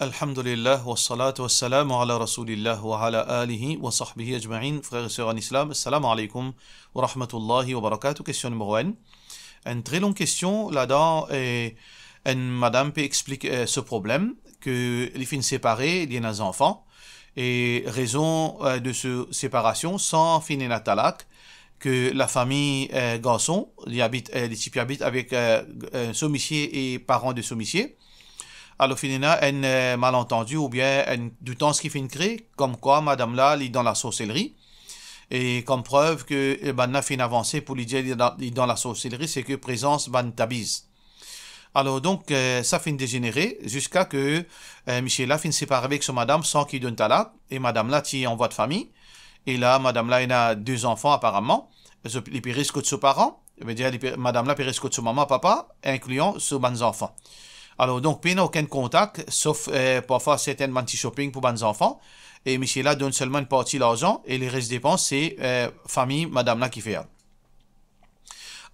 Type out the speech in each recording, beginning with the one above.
Elhamdülillah wassalatu salatu ala rasulillah, wa ala alihi wa sahbihi ajma'in, Frères et sœurs en islam, assalamu alaikum wa rahmatullahi wa barakatuh. Question numéro 1. Une très longue question là-dedans. Une madame peut expliquer euh, ce problème que les filles séparées, il y des enfants. Et raison euh, de cette séparation, sans finir la talak, que la famille euh, garçon, il habite, les types habitent avec euh, et parents de sommissier alors, a un euh, malentendu ou bien un du temps qui une crée, comme quoi madame là, est dans la sorcellerie. Et comme preuve que eh ben, n'a avancé pour lui dire dans, dans la sorcellerie, c'est que présence ban tabiz. Alors donc, euh, ça une dégénérer jusqu'à que euh, Michel là une séparation avec son madame sans qu'il donne talak. Et madame là, est en voie de famille. Et là, madame là, elle a deux enfants apparemment. Les périscotes de ses parents. Madame là, périscote de son maman, papa, incluant ses bons enfants. Alors, donc, a aucun contact, sauf euh, parfois certaines anti shopping pour les enfants. Et monsieur là donne seulement une partie de l'argent et les restes dépenses, c'est euh, famille, madame là qui fait.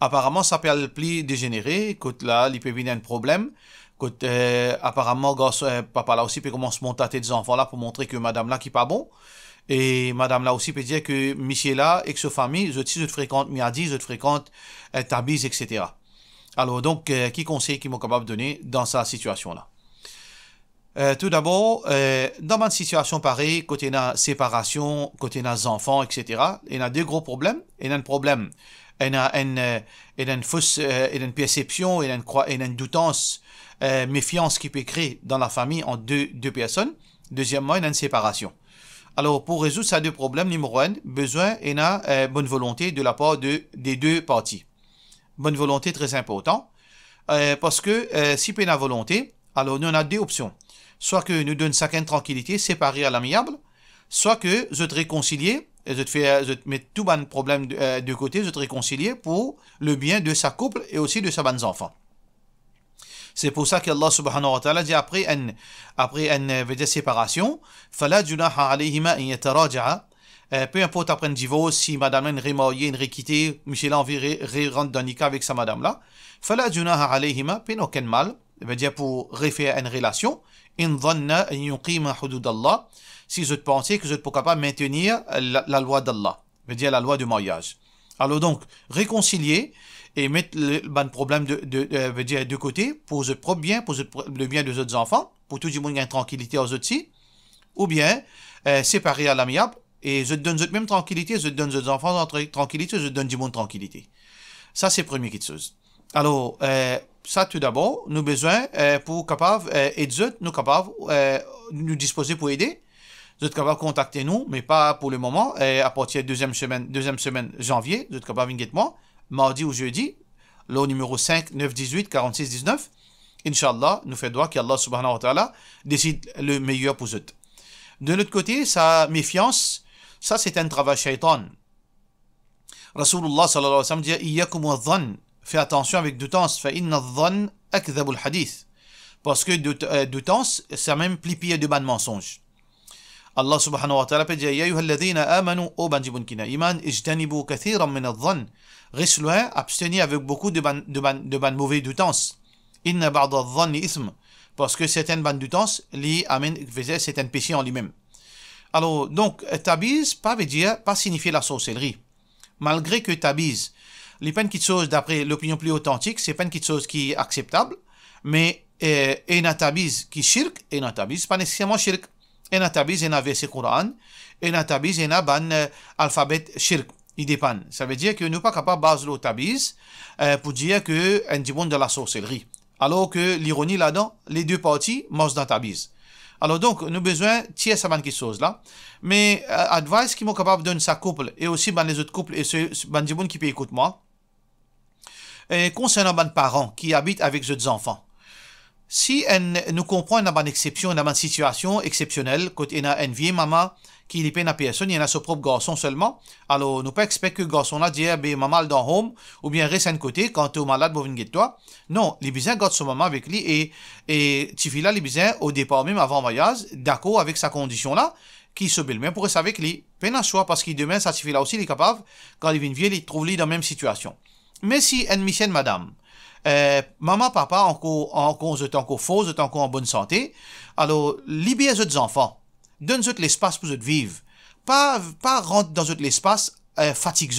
Apparemment, ça peut plus dégénéré Écoute, là, il peut venir un problème. côté euh, apparemment, papa là aussi peut commencer à monter des enfants là pour montrer que madame là qui pas bon. Et madame là aussi peut dire que monsieur et que sa famille, je te fréquente Miadi, je te fréquente Tabiz, etc. Alors donc, euh, qui conseil qui m'ont capable de donner dans sa situation-là euh, tout d'abord, euh, dans ma situation pareille, côté na séparation, côté na enfants, etc., il y a deux gros problèmes. Il y a un problème, il y a une, euh, il y a une fausse, il y a une perception, il y a une, il une doutance, méfiance qui peut créer dans la famille en deux, deux personnes. Deuxièmement, il y a une séparation. Alors, pour résoudre ces deux problèmes, numéro un, besoin, il y a bonne volonté de la part de, des deux parties bonne volonté très important. Euh, parce que euh, si peine à volonté, alors nous on a deux options. Soit que nous donne chacun tranquillité, séparer à l'amiable, soit que je te réconcilie, et je te mets tout bon problème euh, de, côté, je te réconcilie pour le bien de sa couple et aussi de sa bonne enfant. C'est pour ça qu'Allah subhanahu wa ta'ala dit après une, après une, séparation, فَلَا جُنَاحَ عَلَيْهِمَا euh, peu importe après divorce, si madame remariée, mariée, n'est quittée, monsieur de rentrer dans cas avec sa madame-là. Fala junaha alayhima, peine aucun mal, à eh ben, dire pour refaire une relation. In dhanna yuqima hudud si vous pensez que vous êtes capable de maintenir la, loi d'Allah, à eh ben, dire la loi du mariage. Alors donc, réconcilier et mettre le, ben, problème de, de eh côté pour bien, pour le bien des autres enfants, pour tout le monde, y une tranquillité aux autres aussi, ou bien euh, séparer à l'amiable et je te donne cette même tranquillité, je te donne des enfants tranquillité, je te donne du monde tranquillité. Ça, c'est premier chose. Alors, euh, ça tout d'abord, nous besoin euh, pour capable euh, et nous capable euh, nous disposer pour aider. Vous êtes capable de contacter nous, mais pas pour le moment. Et à partir de deuxième semaine, deuxième semaine janvier, vous êtes capable venir moi, mardi ou jeudi, le numéro 5 18, 46 19. Inch'Allah, nous fait droit qu'Allah subhanahu wa ta'ala décide le meilleur pour vous. De l'autre côté, sa méfiance, Ça, c'est un travail shaitan. Rasulullah sallallahu alayhi wa sallam dit Iyakum wa dhan. Fais attention avec doutance. Fa inna dhan akdhabul hadith. Parce que doutance, c'est même plus pire de bas de mensonge. الله سبحانه وتعالى قد يا أيها الذين amanu أو بنجبن كنا Iman اجتنبوا kathiram min adhan. غسلها abstenir avec beaucoup de ban, de ban, de ban mauvais doutance إن بعض الظن إثم parce que certaines bandes doutance li amène faisait un péchés en lui-même Alors, donc, tabiz, pas veut dire, pas signifier la sorcellerie. Malgré que tabiz, les peines qui sont, d'après l'opinion plus authentique, c'est peines qui sont qui est acceptable, mais euh, et un tabiz qui shirk, et un tabiz, pas nécessairement shirk. Et un tabiz, et un verset Coran, et un tabiz, et un ban euh, alphabet shirk. Il dépend. Ça veut dire que nous pas capable base le tabiz euh, pour dire que un bon de la sorcellerie. Alors que l'ironie là-dedans, les deux parties mangent dans tabiz. Alors donc, nous besoin tiers ça qui chose là. Mais euh, advice qui m'ont capable de donner sa couple et aussi ben les autres couples et ceux ben qui peut écouter moi. Et concernant ben parents qui habitent avec autres enfants. Si elle nous comprenons une exception, une situation exceptionnelle, quand il y a une vieille maman qui n'est pas personne, il y a son propre garçon seulement, alors nous pas expecter que le garçon là que eh ben, maman est dans home ou bien reste à côté quand tu es malade, venir de toi. Non, les besoins gardent son maman avec lui et, et tu là les au départ même avant voyage, d'accord avec sa condition là, qui se belle même pour rester avec lui. Peine à choix parce que demain, ça suffit là aussi, il est capable, quand il vient vieille, il trouve lui dans la même situation. Mais si une mission madame, euh, maman, papa, encore, encore, êtes encore faux, êtes encore en bonne santé. Alors, libérez vos enfants. donnez leur l'espace pour eux vivre. Pas, pas rentre dans l'espace, euh, fatigue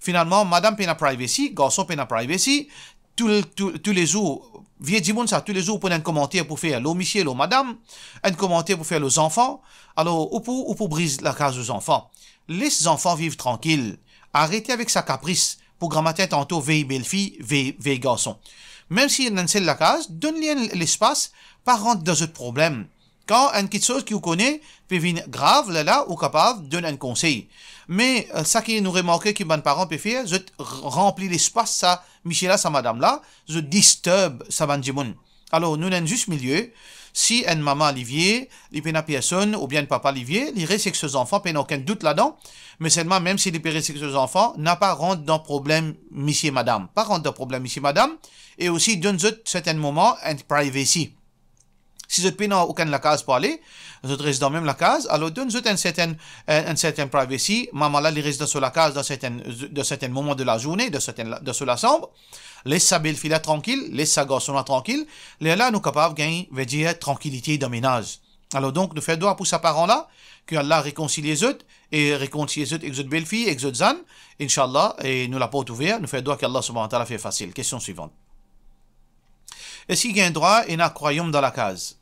Finalement, madame peine privacy, garçon peine privacy. Tous, les jours, vieux Dimon, ça, tous les jours, vous pouvez un commentaire pour faire l'homicide, monsieur, madame. Un commentaire pour faire les enfants. Alors, ou pour, ou pour briser la case aux enfants. Laisse les enfants vivre tranquilles. Arrêtez avec sa caprice pour grammater tantôt vieille belle-fille, vieille garçon. Même si elle sait la case, donne-lui l'espace, pas rentrer dans ce problème. Quand une petite chose qui vous connaît, peut venir grave, là, là, ou capable de donner un conseil. Mais, euh, ça qui nous remarqué que mes parents peuvent faire, je remplis l'espace, ça, Michela, ça, madame là, je disturbe, ça, banjimon. Alors, nous, n'en juste milieu, si une maman Olivier, il n'y a personne, ou bien papa Olivier, il reste que ses enfants, il aucun doute là-dedans. Mais seulement, même si les avec ses enfants, n'a pas rentre dans problème, monsieur madame. Pas rentre dans problème, monsieur et madame. Et aussi, d'un certain moment, une privacy. Si vous n'avez ukan la case pour aller, vous dans même la case, alors donne avez une certaine euh, une privacy, maman là, les résidents sur la case dans certains, de certains moments de la journée, de la de la sombre. Laisse sa belle fille tranquille, laisse sa garçon là tranquille. Les là, nous capables de gagner, veut dire, tranquillité dans ménage. Alors donc, nous faisons droit pour sa parent là, que Allah réconcilie eux, et réconcilie eux avec belle fille, avec zan, Inch'Allah, et nous la porte ouverte, nous faisons droit qu'Allah subhanahu wa ta'ala fait facile. Question suivante. Est-ce qu'il y a un droit et un croyant dans la case?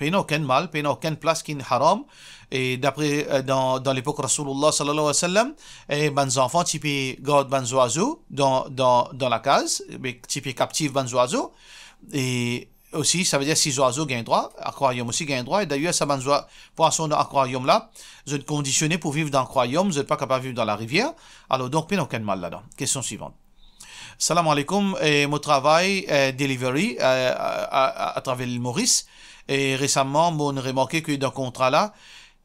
a aucun mal, a aucune place qui est haram. Et d'après, euh, dans, dans l'époque Rasulullah sallallahu alayhi wa sallam, et eh, les enfants, tu peux garder oiseaux dans, dans, dans la case, mais peux captiver des oiseaux. Et aussi, ça veut dire si oiseaux gagnent droit, aquarium aussi gagne droit. Et d'ailleurs, ça un poisson dans aquarium là, vous êtes conditionné pour vivre dans l'aquarium, vous n'êtes pas capable de vivre dans la rivière. Alors donc, a aucun mal là-dedans. Question suivante. Salam alaikum, et mon travail, euh, delivery, euh, à, à, à, travers le Maurice. Et récemment, mon remarqué que dans contrat là,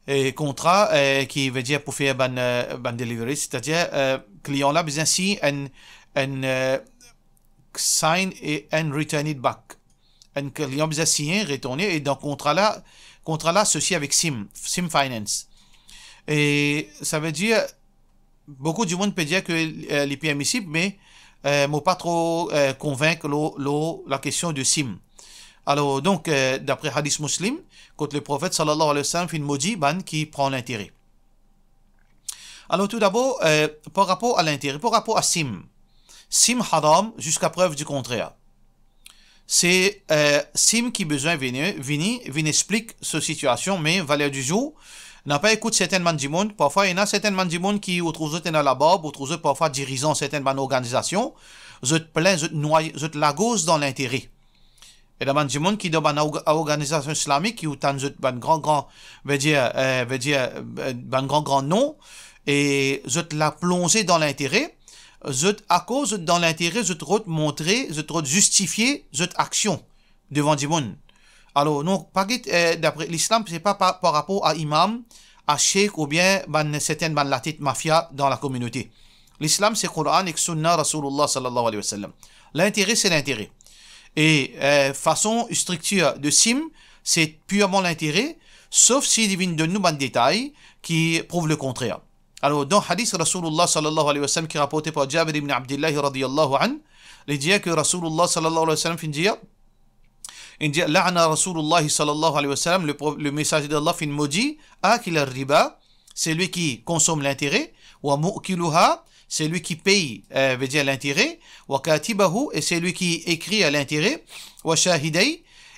et contrat euh, qui veut dire pour faire ban euh, ban delivery, c'est-à-dire euh, client là besoin si un un euh, sign et un return it back. Un client besoin signer, retourner et dans contrat là, contrat là ceci avec Sim, Sim Finance. Et ça veut dire beaucoup du monde peut dire que euh, les PMI mais euh, m'ont pas trop euh, convaincre la question de SIM. Alors donc, euh, d'après Hadith Muslim, quand le prophète sallallahu alayhi wa sallam fait une maudite, ban qui prend l'intérêt. Alors tout d'abord, euh, par rapport à l'intérêt, par rapport à sim. Sim haram, jusqu'à preuve du contraire. C'est euh, sim qui besoin venir, venir, venir explique cette situation, mais valeur du jour, n'a pas écouté certaines mandimons. Parfois, il y en a certaines mandimons qui, ou trouvent à la barbe, ou autres, parfois dirigeant certaines organisations, ou pleins, je noie, la lagos dans l'intérêt. Et a du monde qui dans une organisation islamique qui ont un grand grand veut dire euh, veut dire euh, grand grand nom et zut la plongé dans l'intérêt à cause dans l'intérêt vous route montrer vous route justifier cette action devant du monde. Alors non pas ce euh, d'après l'islam c'est pas par, rapport à imam, à cheikh ou bien ben certaines ben la tête mafia dans la communauté. L'islam c'est Coran et Sunna Rasulullah sallallahu alayhi wa sallam. L'intérêt c'est l'intérêt. Et euh, façon structure de SIM, c'est purement l'intérêt, sauf s'il une de nous un détail qui prouve le contraire. Alors, dans le hadith Rasulullah sallallahu alayhi wa sallam qui est rapporté par Jabir ibn Abdullah radhiyallahu an, il dit que Rasulullah sallallahu alayhi wa sallam fin dit, il dit La'na Rasulullah sallallahu alayhi wa sallam, le, le messager d'Allah fin maudit, akil ah, riba, c'est lui qui consomme l'intérêt, wa mu'kiluha, c'est lui qui paye, euh, veut dire l'intérêt, wa et c'est lui qui écrit à l'intérêt,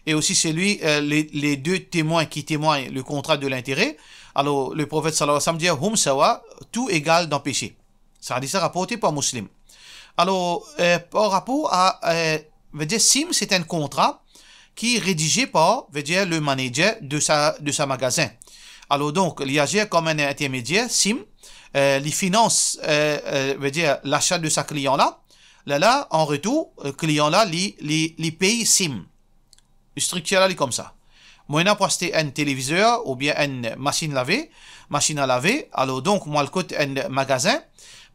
et aussi c'est lui, euh, les, deux témoins qui témoignent le contrat de l'intérêt. Alors, le prophète sallallahu alayhi wa sallam dit, hum sawa, tout égal dans péché. Ça a dit ça rapporté par Muslim Alors, euh, par rapport à, euh, veut dire, sim, c'est un contrat qui est rédigé par, veut dire, le manager de sa, de sa magasin. Alors donc, il agit comme un intermédiaire, sim, euh, les finances, euh, euh, veut dire l'achat de sa client-là, là, là, en retour, le client-là, les, les, les paye SIM. La structure-là, est comme ça. Moi, j'ai acheté un téléviseur ou bien une machine laver machine à laver. Alors, donc, moi, le côté un magasin.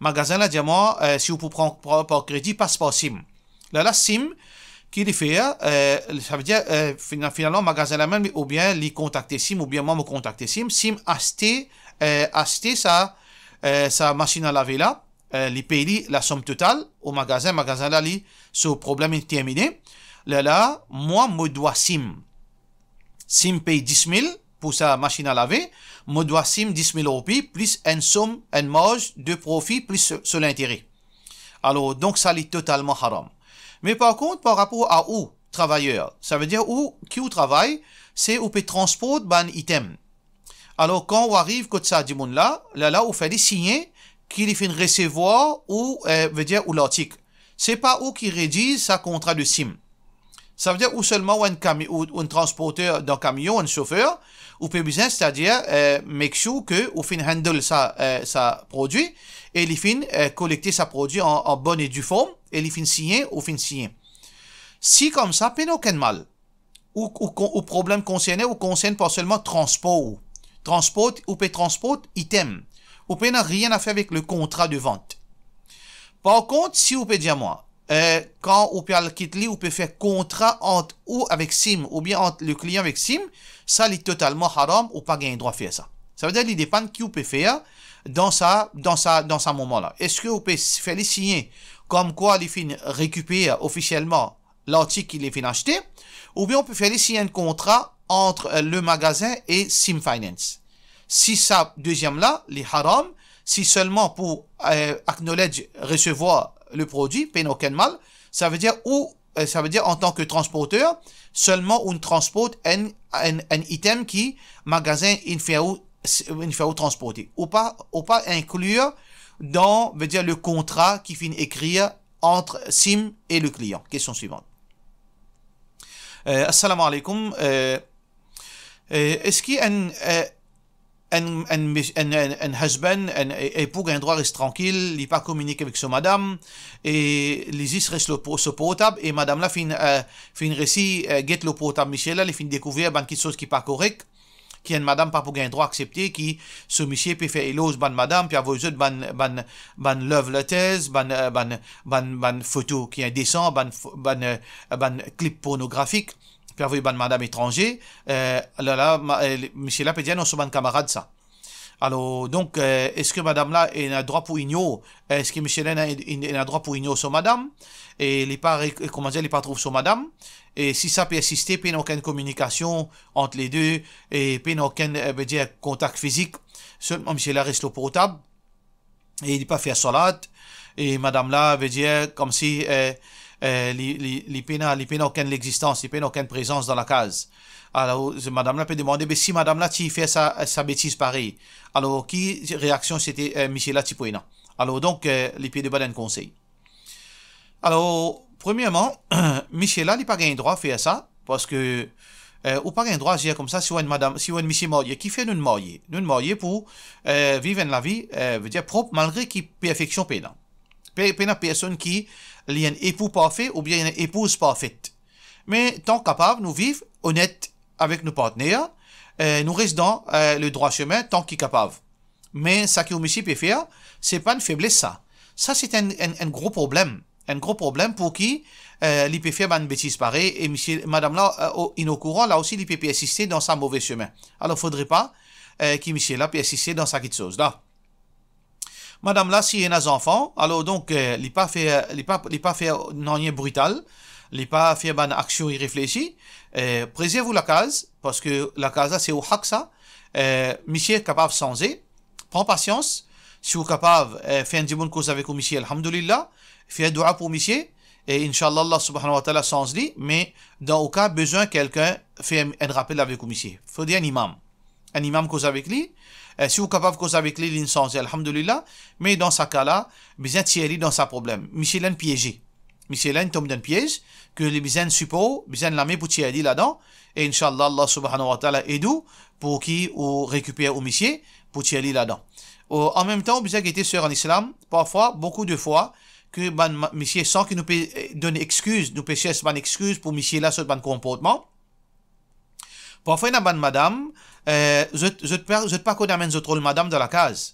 Magasin, là, dis-moi, moi si vous pouvez prendre par crédit, passe par SIM. Là, la SIM, qui les fait, hein, euh, ça veut dire, finalement, magasin là même, ou bien les contacter SIM, ou bien moi, me contacter SIM. SIM, acheter, acheter ça, euh, sa machine à laver là, euh, paye la somme totale au magasin, magasin là, ce problème est terminé. Là, moi, me dois sim. Sim paye 10 000 pour sa machine à laver, me dois sim 10 000 euros, plus une somme, une marge de profit, plus sur l'intérêt. Alors, donc, ça, est totalement haram. Mais par contre, par rapport à où, travailleur, ça veut dire où, qui ou travaille, c'est où peut transporter ban item. Alors, quand on arrive côté ça, là, là, là, on fait signer qu'il fait recevoir ou, euh, veut dire, ou l'article. C'est pas où qui rédige sa contrat de SIM. Ça veut dire ou seulement un, camion, un transporteur d'un camion, un chauffeur, ou peut besoin, c'est-à-dire, euh, make sure que ou fin handle sa, euh, produit, et il fin euh, collecter sa produit en, en, bonne et due forme, et il fin signer ou fin signer. Si comme ça, peine aucun mal, ou, ou, ou problème concerné ou concerne pas seulement transport, Transport ou transport, item. Ou n'a rien à faire avec le contrat de vente. Par contre, si vous pouvez dire moi, euh, quand vous pouvez quitter, vous pouvez faire contrat entre ou avec SIM, ou bien entre le client avec SIM, ça est totalement haram, ou pas gagner droit faire ça. Ça veut dire qu'il dépend de qui vous pouvez faire hein, dans sa, dans sa, dans ce moment-là. Est-ce que vous pouvez faire les signer comme quoi les fins récupèrent officiellement l'article qu'il est fin acheter ou bien on peut faire les signer un contrat entre euh, le magasin et Sim Finance. Si ça, deuxième-là, les haram, si seulement pour euh, acknowledge recevoir le produit, peine aucun mal, ça veut dire ou euh, ça veut dire en tant que transporteur, seulement on transporte un, un, item qui magasin une faut transporter, ou pas ou pas inclure dans veut dire le contrat qui finit écrire entre SIM et le client. Question suivante. Euh, assalamu alaikum. Euh, euh, est-ce qu'un euh, un, un, un, husband, un époux, un droit reste tranquille, il pas communiquer avec sa madame, et les reste le, potable, et madame là fin, euh, fin récit, get le Michel fin découvrir ben, quelque chose qui pas correct, qui madame pas pour un droit accepté, qui ce monsieur peut faire éloge ban madame, puis ban, ban, la ban, ban, ban, ban photo qui est ban, ban, ban clip pornographique, puis une madame étranger, euh, là là, euh, monsieur là peut dire non, ban camarade ça. Alors, donc, euh, est-ce que madame là, est un droit pour igno Est-ce que monsieur là, est a droit pour igno sur madame Et les pas, comment dire, elle pas trouve son madame Et si ça peut n'y puis aucune communication entre les deux, et puis aucun, veut ben, dire, contact physique, seulement monsieur là reste au portable, et il pas faire salade, et madame là, veut ben, dire, comme si, euh, euh, les, les, les l'existence, les aucune existence, présence dans la case. Alors, madame la peut demander, mais si madame là, fait sa, sa bêtise Paris, alors, qui réaction c'était euh, Michel Alors, donc, euh, les pieds de baleine conseil. Alors, premièrement, Michel il n'a pas gagné droit à faire ça, parce que, euh, ou pas un droit dire comme ça si une madame, si une monsieur mariée, qui fait une mariée, une mariée pour vivre la vie, veut dire propre malgré qui perfection pénale. Pénale personne qui il y a un époux parfait ou bien une épouse parfaite. Mais tant capable, nous vivons honnête avec nos partenaires, euh, nous restons euh, le droit chemin tant qu'il capable. Mais ce que monsieur peut faire, c'est pas une faiblesse ça. Ça c'est un, un, gros problème, un gros problème pour qui euh, il peut une bêtise pareille et monsieur, madame là, euh, in au courant, là aussi il peut dans sa mauvais chemin. Alors faudrait pas euh, que monsieur là puisse dans sa petite chose là. Madame là, si y a des enfants, alors donc, il euh, pas fait, il pas, il pas fait, non, brutal. Il pas fait une ben, action irréfléchie. préservez euh, préservez la case, parce que la case c'est au hack ça. Euh, monsieur est capable de Prends patience. Si vous êtes capable, euh, faites une bonne cause avec vous, monsieur, alhamdulillah. Faites dua pour monsieur. Et Inch'Allah, Allah subhanahu wa ta'ala sans lui. mais dans aucun cas, besoin quelqu'un fait un rappel avec vous, monsieur. Faut dire un imam. Un imam cause avec lui. Euh, si vous êtes capable de causer avec lui, l'incendie, alhamdoulilah. Mais dans ce cas-là, besoin tirer dans sa problème. Michelin piégé. Michelin tombe dans le piège, que les besoin support, besoin la main pour tirer là-dedans. Et Inch'Allah, Allah subhanahu wa ta'ala aide pour qu'il récupère au monsieur pour tirer là-dedans. Euh, en même temps, besoin était sur en islam, parfois, beaucoup de fois, que ben, monsieur, sans qu'il nous euh, donne excuse, nous péchons des excuse pour monsieur là, ce comportement. Parfois, il y a madame, euh, je ne pas qu'on amène une madame dans la case.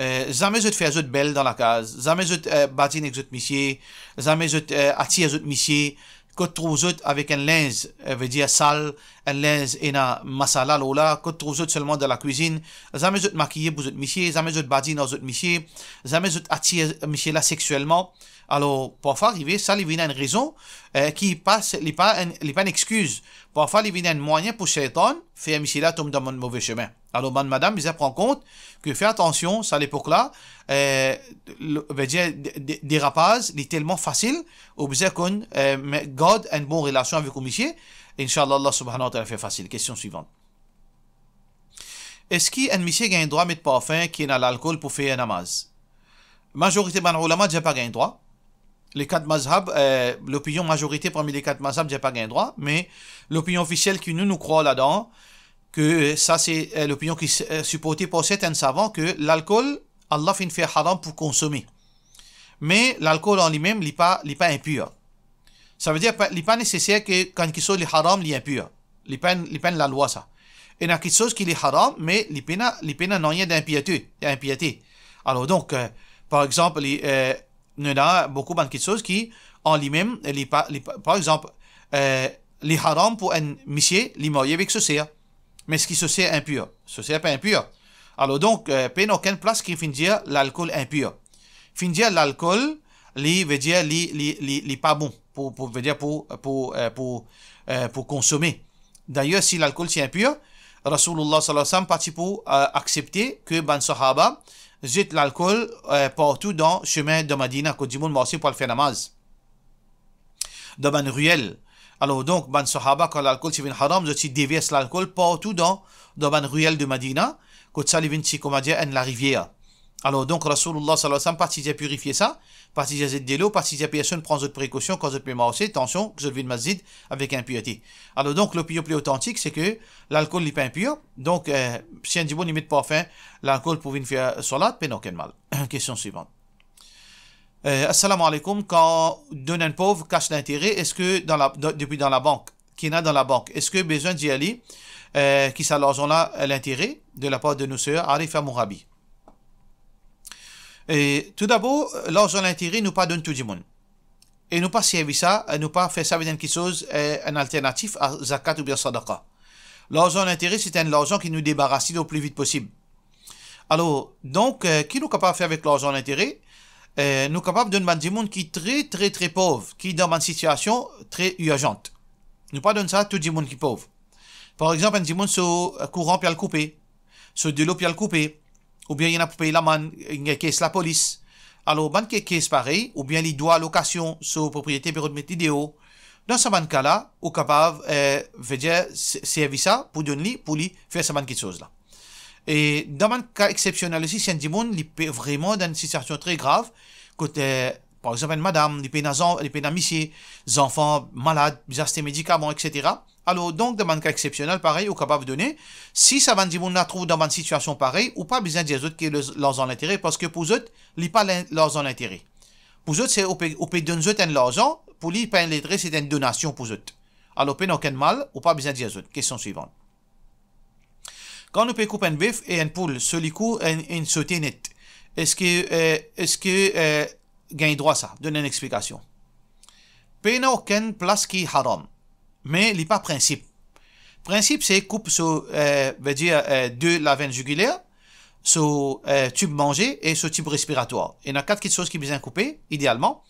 Euh, jamais je te fais une belle dans la case. Jamais je te euh, bâtis avec une monsieur. Jamais je te euh, attire avec monsieur. Que trouve avec un linge, euh, veut dire sale, et ina masala lola que trouve seulement dans la cuisine jamais je maquillez vous êtes monsieur, jamais je badine vous êtes monsieur, jamais je attirez monsieur là sexuellement alors parfois arriver ça il vient une raison euh, qui passe il pas il pas une excuse parfois il y un moyen pour de faire monsieur là tomber dans mon mauvais chemin alors madame vous prend compte que faites attention ça l'époque là euh, les veut dire des rapaces il est tellement facile besoin qu'on euh, garde une bonne relation avec monsieur Inch'Allah, Allah subhanahu wa ta'ala fait facile. Question suivante. Est-ce qu'un monsieur a un droit de mettre parfum qui est dans l'alcool pour faire un namaz Majorité des ben, ulama n'a pas un droit. Les quatre mazhab, euh, l'opinion majorité parmi les quatre mazhab n'a pas un droit, mais l'opinion officielle qui nous, nous croit là-dedans, que euh, ça c'est euh, l'opinion qui est supportée par certains savants, que l'alcool, Allah fait haram pour consommer. Mais l'alcool en lui-même n'est pas impur. Ça veut dire qu'il n'est pas nécessaire que quand quelque chose est haram, il est impur. Il peine, la loi, ça. Il y a quelque chose qui est haram, mais les peine n'ont rien d'impiété. Alors donc, euh, par exemple, euh, il y a beaucoup de choses qui, en lui-même, par exemple, euh, les haram pour un monsieur, les marié avec ceci. Mais ce qui ceci est impur. ce n'est pas impur. Alors donc, peine aucune place qui finit dire l'alcool impur. Finit dire l'alcool, li veut dire li, li, li, li pas bon pour, pour, veut dire pour, pour, euh, pour, euh, pour consommer. D'ailleurs, si l'alcool c'est impur, Rasulullah sallallahu alayhi parti pour euh, accepter que ban sahaba jette l'alcool euh, partout dans le chemin de Madina, que du monde marché pour le faire namaz. Dans ban ruelle. Alors donc, ban sahaba, quand l'alcool c'est haram, je déverse l'alcool partout dans, dans ban ruelle de Madina, que ça devient comme dire, en la rivière. Alors donc, Rasulullah sallallahu alayhi wa sallam, purifier ça, parti à Zedelo, parti à personne prend d'autres précautions, cause de aussi, attention, que je le masjid avec impureté. Alors donc, le l'opinion plus authentique, c'est que l'alcool n'est pas impur, donc, si un diable n'y met pas fin, l'alcool pour venir faire salat, mais non, aucun mal. Question suivante. Euh, assalamu alaikum, quand on donne un pauvre, cache l'intérêt, est-ce que dans la, depuis dans la banque, qui n'a dans la banque, est-ce que besoin d'y aller, euh, qui s'allonge là l'intérêt de la part de nos sœurs, à Mourabi et tout d'abord, euh, l'argent l'intérêt nous pas donne tout du monde. Et nous pas servir ça, nous pas faire ça avec quelque chose, euh, un alternatif à zakat ou bien sadaqa. L'argent l'intérêt, c'est un argent qui nous débarrasse le plus vite possible. Alors, donc, euh, qui nous capable de faire avec l'argent d'intérêt Nous capable de donner du monde qui est très, très, très pauvre, qui est dans une situation très urgente. Nous pas donner ça à tout du monde qui est pauvre. Par exemple, un du monde sur courant puis à le couper, sur de l'eau puis à le couper, ou bien il y en a pour payer la il y a caisse la police. Alors, ban qui caisse pareil, ou bien il doit location sur propriété bureau de météo. Dans ce cas-là, ou capable, euh, veut dire, servir ça pour donner, pour lui faire ce ban de chose là. Et dans un cas exceptionnel aussi, si un dimon, il peut vraiment dans une situation très grave, côté, par exemple, une madame, il peut dans un, il peut dans un monsieur, enfants malades, des médicaments, etc. Alors donc, dans un cas exceptionnel, pareil, ou capable de donner, si ça va dire, trouvé dans une situation pareille, ou pas besoin des autres qui leur en intérêt, parce que pour eux, ils pas leurs en intérêt. Pour eux, c'est au pays donner un l'argent, pour lui, pas l'intérêt, c'est une donation pour eux. Alors, pas aucun mal, ou pas besoin des autres. Question suivante. Quand nous peut couper un bif et un poule, celui est une sauté net. Est-ce que, euh, est-ce que, euh, gagne droit ça? Donne une explication. Pas aucune place qui est haram mais il a pas principe. Principe, c'est coupe sur, euh, veut dire, euh, de la veine jugulaire, sur euh, tube mangé et sur tube respiratoire. Il y en a quatre choses qui besoin couper, idéalement,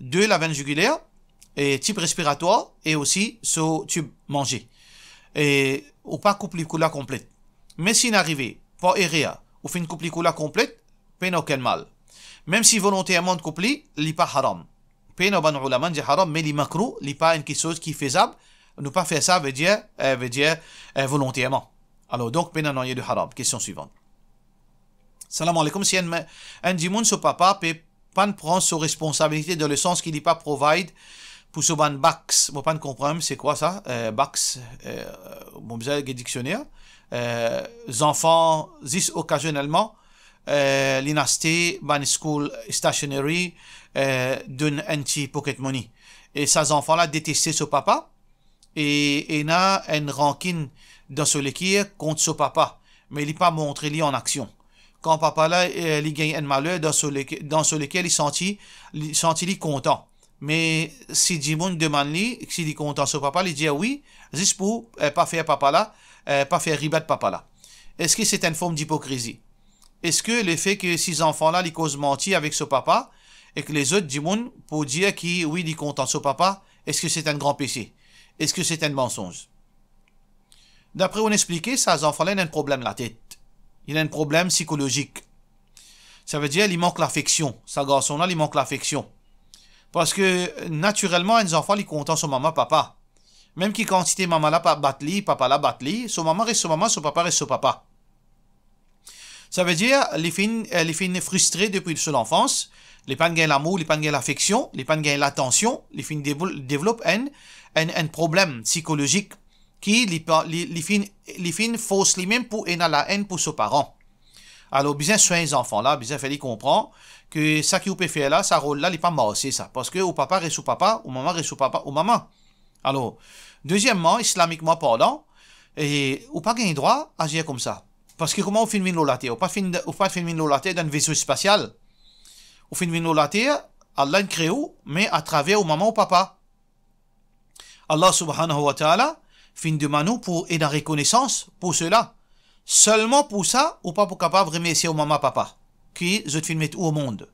deux la veine jugulaire et tube respiratoire et aussi sur tube mangé. Et, ou pas coupe les couleurs complètes. Mais si n'arrive pas à ou une coupe les couleurs complètes, peine aucun mal. Même si volontairement coupe l'ipar il n'est pas haram. Peine au ban haram, mais les macro, il n'est pas une chose qui est faisable, ne pas faire ça veut dire, euh, veut dire euh, volontairement. Alors donc, ben non, il y a du haram. Question suivante. Salam alaikum. Si un, un son papa, peut pas prendre ses responsabilités dans le sens qu'il y pas provide pour ce ban bax. Vous pas comprendre, c'est quoi ça? Euh, bax, bon, euh, besoin de dictionnaire. les euh, enfants, zis occasionnellement, euh, l'inasté, ban school, stationery, euh, donne un pocket money. Et ces enfants-là détestent ce papa et il a une rancune dans ce qui contre son papa, mais il pas montré lui en action. Quand papa là, il gagne un malheur dans ce dans ce lequel il sentit, il sentit lui content. Mais si Jimon demande lui, s'il est content ce papa, il dit ah oui, juste pour euh, pas faire papa là, euh, pas faire ribat papa là. Est-ce que c'est une forme d'hypocrisie? Est-ce que le fait que ces enfants-là, ils causent mentir avec ce papa, et que les autres Jimon pour dire qui, oui, ils sont contents papa, est-ce que c'est un grand péché? Est-ce que c'est un mensonge D'après on expliquait, ça, enfants là a un problème la tête. Il a un problème psychologique. Ça veut dire, il manque l'affection. sa garçon-là, il manque l'affection. Parce que, naturellement, un enfant, il compte son maman, papa. Même qui c'était maman là, batli, papa là, batli son maman reste son maman, son papa reste son papa. Ça veut dire, les filles, les filles frustrées depuis son enfance, les pannes gagnent l'amour, les pannes gagnent l'affection, les pannes gagnent l'attention, les filles développent un, un, un problème psychologique qui les, les, les fins les fausse les mêmes pour en a la haine pour ses parents. Alors, bien soin les enfants là, bien fait les comprendre que ça qui vous peut faire là, ça rôle là, il pas mort, c'est ça. Parce que au papa reste au papa, au maman reste au papa, au maman. Alors, deuxièmement, islamiquement parlant, et, ou pas le droit à agir comme ça. Parce que comment on filme l'olaté? Ou pas filme, pas filme l'olaté d'un vaisseau spatial? au fin terre, Allah mais à travers au maman ou papa. Allah subhanahu wa ta'ala, fin de manou pour et la reconnaissance pour cela. Seulement pour ça, ou pas pour capable remercier au maman papa, qui je filme tout au monde.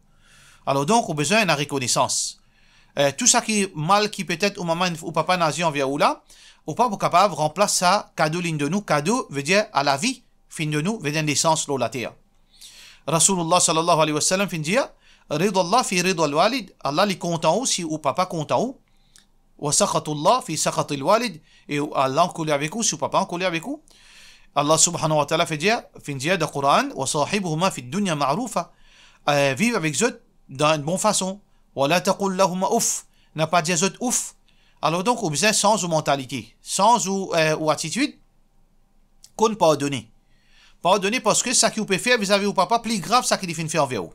Alors donc, au besoin d'une reconnaissance. Euh, tout ça qui mal qui peut-être au maman ou papa nazi via ou là, ou pas pour capable remplace ça, cadeau ligne de nous, cadeau veut dire à la vie, fin de nous, veut dire naissance l'eau la terre. Rasulullah sallallahu alayhi wa sallam fin dire, fi walid, Allah si ou papa fi Allah en avec si ou papa avec Allah subhanahu wa ta'ala fait dire, fin dire fi dunya euh, vivre avec eux une bonne façon. Wa la ouf. N'a ouf. Alors donc, sans besoin sans ou mentalité, sans euh, ou, attitude qu'on ne pas donner parce que ce qui vous peut faire vis-à-vis papa, plus grave ce qui fait envers vous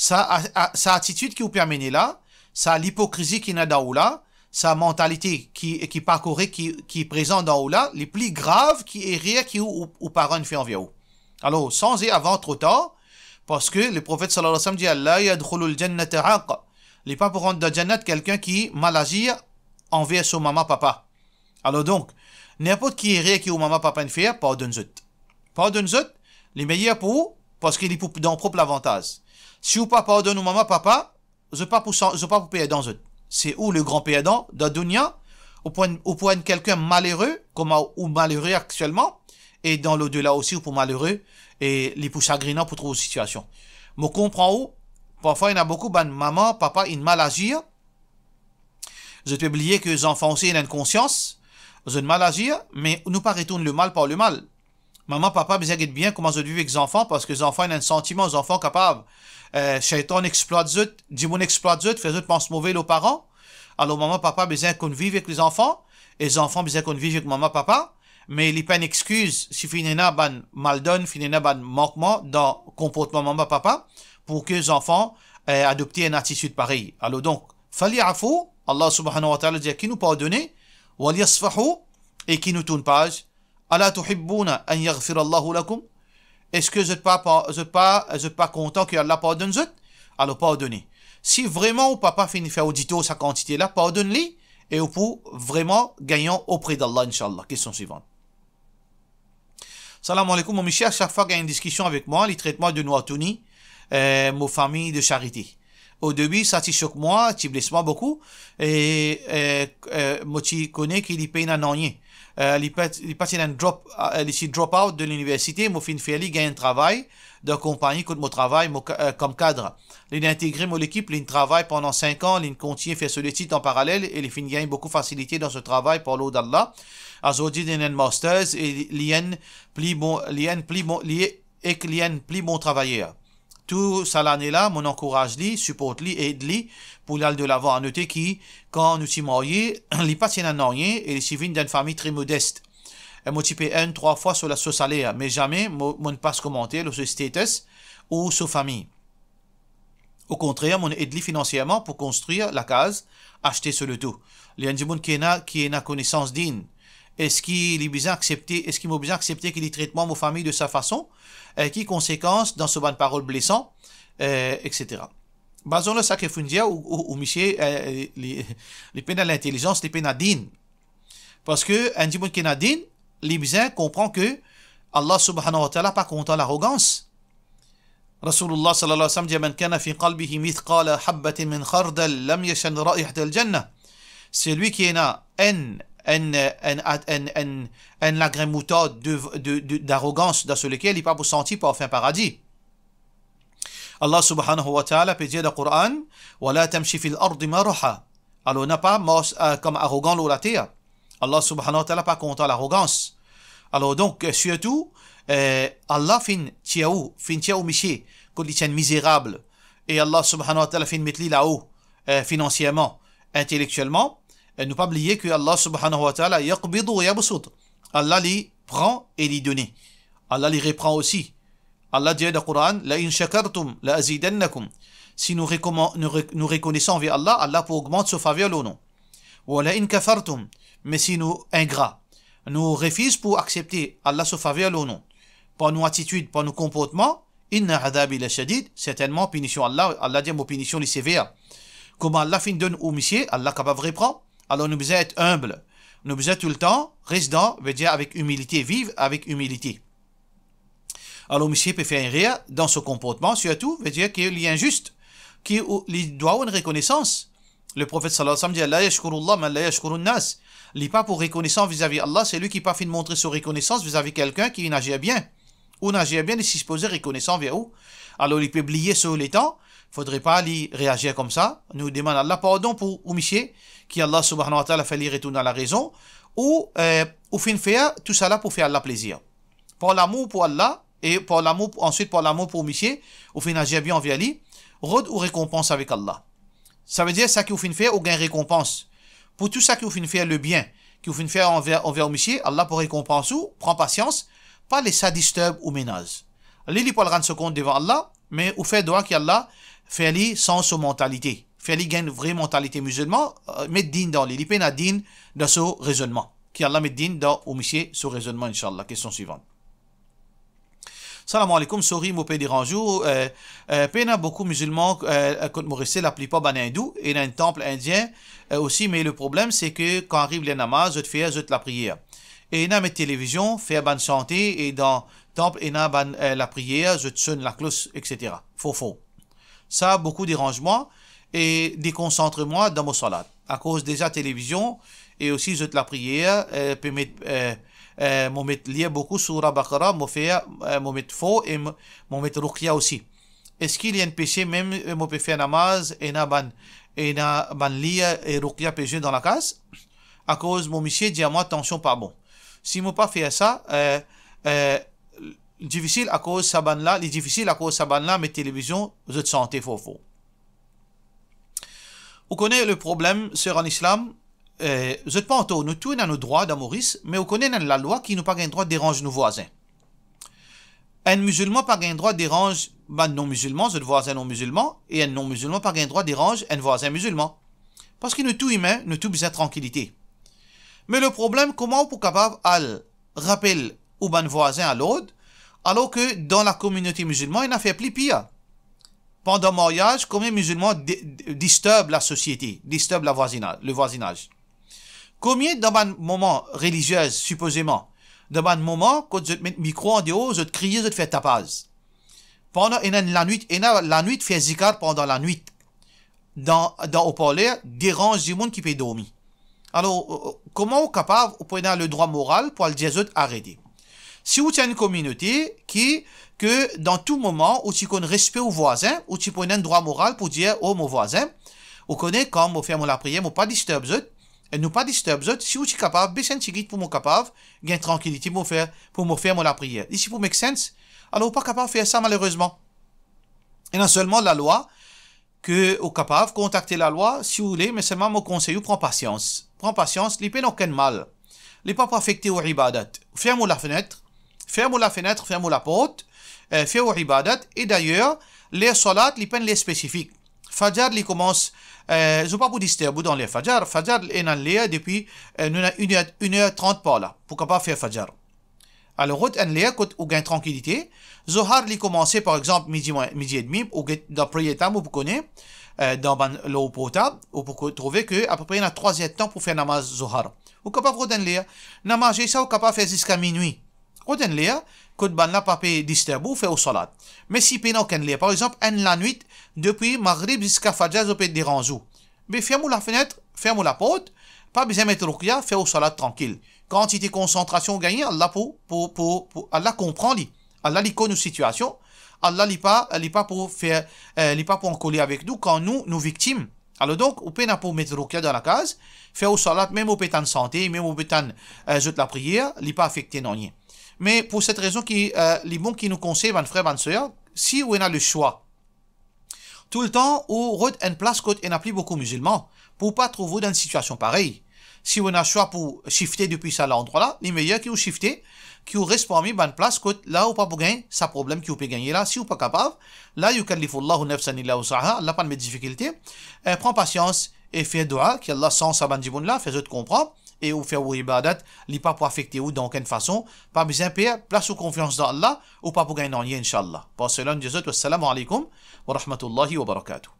sa, sa attitude qui vous permet là, sa l'hypocrisie qui est dans là, sa mentalité qui, qui parcourt, qui, qui est présente dans là, les plus graves qui est rien qui ou, ou, une fait envers vous. Alors, sans y avant trop tard, parce que le prophète sallallahu alayhi wa sallam dit Allah yadkhulul jannata haqqa. Les pas pour rentrer dans jannat quelqu'un qui mal agir envers son maman papa. Alors donc, n'importe qui est rien qui ou maman papa ne fait, d'un zut d'un zut les meilleurs pour parce qu'il est dans propre avantage. Si vous pas pardonne ou maman, papa, je pas pour, je pas pour payer dans eux. C'est où le grand payer dans, dans ou pour, ou de quelqu'un malheureux, comme ou malheureux actuellement, et dans l'au-delà aussi, pour malheureux, et les pour chagrinants pour trouver une situation. Moi comprends où, parfois, il y en a beaucoup, ben, maman, papa, ils mal Je peux oublier que les enfants aussi, ont une conscience. Ils ont mal agir, mais nous pas le mal par le mal. Maman, papa, besoin bien comment je vivre avec les enfants parce que les enfants ont un sentiment, les enfants capables. Euh, Shaitan exploite zut, Dimon exploite zut, fait zut pense mauvais aux parents. Alors maman, papa, besoin qu'on vive avec les enfants. Et les enfants, besoin qu'on vive avec maman, papa. Mais il n'y a pas une excuse si finena ban maldon, finena ban manquement dans le comportement maman, papa pour que les enfants euh, adoptent une attitude pareille. Alors donc, fallait Allah subhanahu wa ta'ala dit qui nous pardonne, et qui nous tourne page, est-ce que je ne pas, pas, pas content que Allah pardonne Alors pardonnez. Si vraiment vous papa finit faire audito sa quantité là, pardonne-lui et vous pouvez vraiment gagner auprès d'Allah, Inch'Allah. Question suivante. Salam alaikum, mon Michel. Chaque fois qu'il y a une discussion avec moi, il traite-moi de Noatouni, euh, mon famille de charité. Au début, ça te choque moi, tu blesses moi beaucoup, et, euh, euh, moi, tu connais qu'il y paye un euh, les, les, patients drop, euh, les drop-out de l'université, moi, fin feli, gagne un travail de compagnie, coûte mon travail mon, euh, comme cadre. Les intégré mon équipe, les travaille pendant 5 ans, les continue faire sollicite en parallèle et les fin gagne beaucoup facilité dans ce travail pour l'eau d'Allah. Aujourd'hui, les masters et les plus bon, les plus bon, les, plus bon travailleurs tout ça l'année là, mon encourage lui, supporte et aide lui pour l'aller de l'avant. À noter qui, quand nous sommes mariés, les patients n'ont rien et les civils d'une famille très modeste. petit peu une un, trois fois sur la sauce salaire, mais jamais, mon ne passe commenter le status ou sa famille. Au contraire, mon aide lui financièrement pour construire la case, acheter sur le tout. Il y a qui a, qui a connaissance digne. Est-ce qu'il est bien accepté, est-ce qu'il besoin accepter les traitements de ma famille de sa façon? Euh, qui conséquence dans ce ban parole blessant, euh, etc. Basons le sac ou, ou, monsieur, euh, les, les peines à l'intelligence, les peines à din. Parce que, un dimon qui est din, l'Ibizin comprend que Allah subhanahu wa ta'ala pas content l'arrogance. Rasulullah sallallahu alayhi wa sallam dit c'est lui Celui qui en à haine un en, en, d'arrogance dans lequel il pas vous sentir pour faire paradis. Allah subhanahu wa ta'ala a dit dans le Coran وَلَا tamshi fil ma Alors n'a pas euh, comme arrogant la terre. Allah subhanahu wa ta'ala pas contre l'arrogance. Alors donc, euh, surtout, euh, Allah fin tiaou, fin tiaou miché, qu'on les misérable. Et Allah subhanahu wa ta'ala fin mitli là-haut, financièrement, intellectuellement. Et ne pas oublier que Allah subhanahu wa ta'ala Allah les prend et les donne. Allah les reprend aussi. Allah dit dans le Coran La in shakartum la azidannakum. Si nous, reconnaissons envers Allah, Allah augmenter ce faveur ou non. Ou la Mais si nous ingrats, nous refusons pour accepter Allah ce faveur ou non. Par nos attitudes, par nos comportements, Inna hadabi la shadid, certainement, punition Allah, Allah dit mon punition est sévère. Comment Allah fin donne au monsieur, Allah capable reprendre. Alors nous devons être humbles. Nous devons tout le temps résident, veut dire avec humilité, vivre avec humilité. Alors monsieur peut faire rire dans ce comportement, surtout, veut dire qu'il est injuste, qu'il doit avoir une reconnaissance. Le prophète sallallahu alayhi wa sallam dit, la yashkurullah, ma la yashkurun nas. Il n'est pas pour reconnaissance vis-à-vis Allah, c'est lui qui n'a pas fait de montrer sa reconnaissance vis-à-vis quelqu'un qui n'agit bien. Ou n'agit bien, il s'est supposé reconnaissant vers où Alors il peut blier sur les temps, faudrait pas aller réagir comme ça. Nous demande Allah pardon pour Oumichier, qui Allah subhanahu wa ta'ala fait lui retourner à la raison, ou, euh, ou fin faire tout ça pour faire Allah plaisir. Pour l'amour pour Allah, et pour l'amour, ensuite pour l'amour pour Oumichier, ou fin agir bien envers lui, rôde ou récompense avec Allah. Ça veut dire ça qui ou fin faire, ou gain récompense. Pour tout ça qui ou fin faire le bien, qui ou fin faire envers, envers Oumichier, Allah pour récompense ou, prend patience, pas les ça disturbe ou ménage. Lili pour le rendre compte devant Allah, mais ou fait droit qu'Allah Feli sans sa mentalité. Feli gagne une vraie mentalité musulmane, euh, met din dans l'île. dans son raisonnement. Qui Allah met din dans au monsieur son raisonnement, Inch'Allah. Question suivante. Salam alaikum, sorry, mon père jour. Euh, euh, pena, beaucoup musulmans, euh, euh, contre Maurice, la pas ban hindou, et a un temple indien euh, aussi, mais le problème, c'est que quand arrive les namas, je fais la prière. Et il y a mes télévision, fait ban chanter, et dans temple, il y a ban la prière, je sonne la cloche, etc. Faux, faux. Ça a beaucoup moi et moi dans mon salat. À cause déjà télévision et aussi je te la prière, euh, permet, met euh, euh, beaucoup sur la Bakara, m'ont fait, euh, mettre faux et mettre ruqya aussi. Est-ce qu'il y a un péché même, euh, m'ont peut faire namaz et n'a ban, et n'a ban lire et ruqya péché dans la case? À cause, mon monsieur dit à moi, attention, pas bon. Si mon pas fait ça, euh, euh, difficile à cause de saban là, les difficile à cause de saban là, mais télévision, vous êtes santé faux faux. Vous connaissez le problème sur en islam, eh, vous êtes pas nous tous dans nos droits dans Maurice, mais vous connaissez la loi qui nous pas le droit de déranger nos voisins. Un musulman pas le droit de déranger un ben, non-musulman, un voisin non-musulman, et un non-musulman pas le droit dérange déranger un voisin musulman. Parce que nous tous humains, nous tous besoin tranquillité. Mais le problème, comment on peut capable à rappeler ou ben voisin à l'autre, alors que dans la communauté musulmane, il plus pire. Pendant le mariage, combien de musulmans disturbent la société, disturbent la voisinage, le voisinage Combien dans moments moment religieux, supposément, de moments, moment, quand vous mettez le micro en dehors, je crie, je fais tapaz. Pendant la nuit, la nuit fait zikar pendant la nuit. Dans, dans au parler, dérange du monde qui peut dormir. Alors, euh, euh, comment on est capable, on peut le droit moral pour le dire arrêter si vous avez une communauté qui, que dans tout moment où tu connais respect au voisin, où tu connais un droit moral pour dire, oh mon voisin, on connaît comme on ferme la prière, ou pas disturbe et nous pas disturbe si vous êtes capable, baisser un petit pour mon capable, gain tranquillité pour faire, pour me faire la prière. Ici, pour make sense, alors pas capable de faire ça malheureusement. Et non seulement la loi, que au capable contacter la loi si vous voulez mais seulement mon conseil vous prend patience prend patience les peines aucun mal les pas affecter au ribadat ferme la fenêtre Ferme la fenêtre, ferme la porte, euh, fais ibadat. Et d'ailleurs, les salats, les peines les spécifiques. Fajr, les commence, euh, je ne pas vous disturber dans les Fajr. Fajr est en l'air depuis 1h30 euh, par là. Pourquoi pas faire Fajr? Alors, route en l'air, ou gain tranquillité. Zohar, il commençait par exemple midi, midi et demi, ou dans premier temps, vous connaissez, euh, dans ben, l'eau potable, ou pour trouver que à peu près il y a trois heures temps pour faire namaz Zohar. Ou capable route en l'air. Namaz, ça, ou capable faire jusqu'à minuit. Quand on liha, pas banna papier on fait au salat. Mais si pina ken liha, par exemple, en la nuit, depuis Maghrib jusqu'à Fajaz faire peut jour. Mais ferme la fenêtre, ferme la porte, pas besoin de mettre ruqya, fait au salat tranquille. Quantité concentration gagnée, Allah pour, pour, pour, pour Allah comprend Allah connaît nos situations. Allah n'est pas, pas pour faire, euh, pas pour en coller avec nous quand nous, nous victimes. Alors donc, ou peut pour mettre ruqya dans la case, faire au salat, même au pétan de santé, même au pétan, euh, de la prière, n'est pas affecté non rien. Mais pour cette raison, qui, euh, les bons qui nous conseillent, mon frère, mon soeur, si on a le choix, tout le temps, on route une place quand on a plus beaucoup musulmans, pour pas trouver dans une situation pareille. Si on a le choix pour shifter depuis ça l'endroit-là, les meilleurs qui ont shifté, qui ont respawnés parmi une place quand là où pas pour gagner, ça problème qui peut gagner là, si on pas capable, là, yukallifullahu nafsan illa usaha, là pas de difficultés, euh, prends patience et fais dua, qu'Allah sens sa bandibun là, fais-le comprendre, et ou faire ou ibadat, li pas pour affecter ou d'aucune façon. Par mes impairs, place ou confiance dans Allah ou pas pour gagner en rien, Inch'Allah. Passez cela, wa disons, assalamu alaikum wa rahmatullahi wa barakatuh.